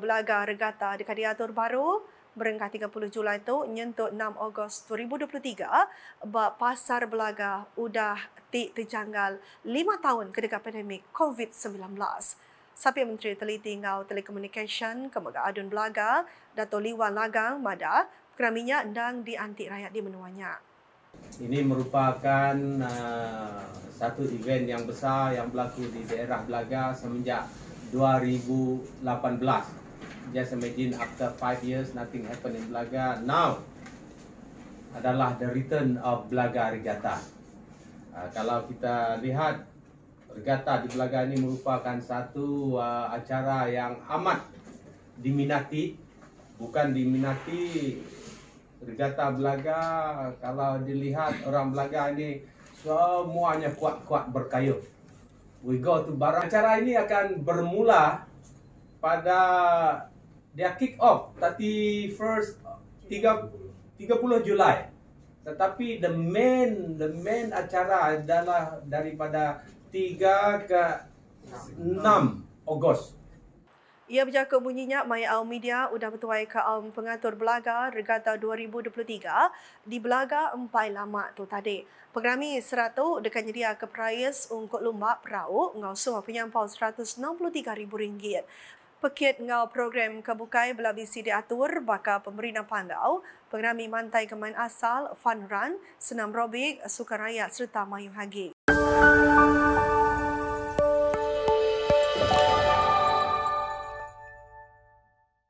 belaga regata di Kadiatur Baru berengkah 30 Julai itu nyentuh 6 Ogos 2023 ba pasar belaga udah ti terjanggal 5 tahun ketika pandemik COVID-19. Sapi Menteri Teliti Ngau Telekomunikasi Kemaga Adun Belaga, Dato Liwa Lagang Mada, keraminya dan dianti rakyat di menuanya. Ini merupakan uh, satu event yang besar yang berlaku di daerah Belaga semenjak 2018. Just imagine after 5 years nothing happen in Belaga. Now adalah the return of Belaga Regatta. Uh, kalau kita lihat Regatta di Belaga ini merupakan satu uh, acara yang amat diminati bukan diminati Regatta Belaga kalau dilihat orang Belaga ini semuanya kuat-kuat berkayuh. We go to barang acara ini akan bermula pada dia kick off tadi first 30, 30 Julai. Tetapi the main the main acara adalah daripada 3 ke 6 Ogos. Ia bercakap bunyinya Maya Al Media sudah bertuai ke um, pengatur belaga Regata 2023 di belaga Empai Lama tu tadi. Pengrami seratu dekat nyeria ke Prayas untuk lumba perahu ngau semua penyampau RM163,000. Pekit ngau program kebukai belabi sidi atur baka pemerintah pandau, pengerami mantai keman asal, fun run, senam robik, sukaraya serta mayu hagi.